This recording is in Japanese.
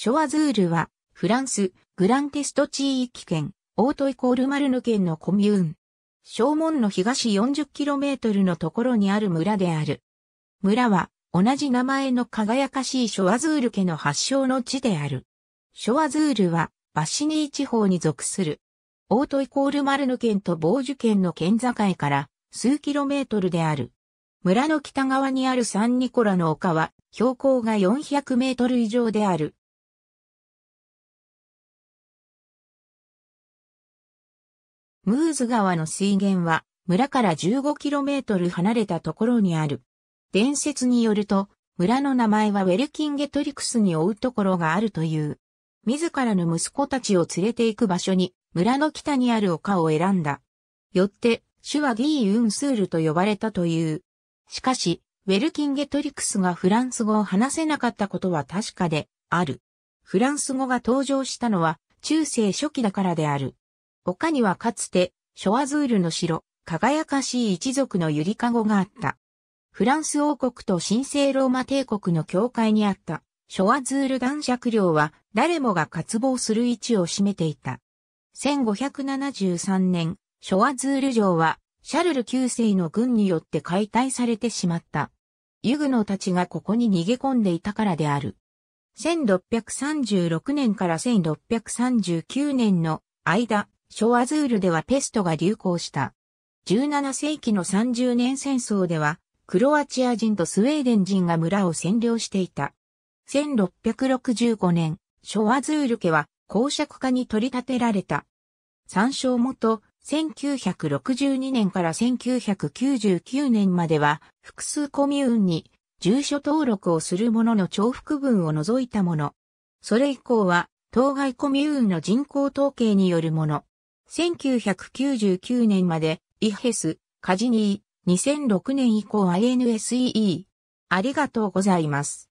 ショワズールは、フランス、グランテスト地域圏、オートイコールマルヌ県のコミューン。正門の東 40km のところにある村である。村は、同じ名前の輝かしいショワズール家の発祥の地である。ショワズールは、バシニー地方に属する。オートイコールマルヌ県とボージュ県の県境から数キロメートルである。村の北側にあるサンニコラの丘は標高が400メートル以上であるムーズ川の水源は村から 15km 離れたところにある。伝説によると、村の名前はウェルキンゲトリクスに追うところがあるという。自らの息子たちを連れて行く場所に、村の北にある丘を選んだ。よって、主はディー・ウンスールと呼ばれたという。しかし、ウェルキンゲトリクスがフランス語を話せなかったことは確かで、ある。フランス語が登場したのは、中世初期だからである。丘にはかつて、ショアズールの城、輝かしい一族のゆりかごがあった。フランス王国と神聖ローマ帝国の境界にあった、ショアズール男爵領は、誰もが渇望する位置を占めていた。1573年、ショアズール城は、シャルル9世の軍によって解体されてしまった。ユグノたちがここに逃げ込んでいたからである。1636年から1639年の間、ショアズールではペストが流行した。17世紀の30年戦争では、クロアチア人とスウェーデン人が村を占領していた。1665年、ショアズール家は公爵家に取り立てられた。参照元、1962年から1999年までは、複数コミューンに住所登録をする者の重複分を除いたもの。それ以降は、当該コミューンの人口統計によるもの。1999年まで、イヘス、カジニー、2006年以降 INSEE。ありがとうございます。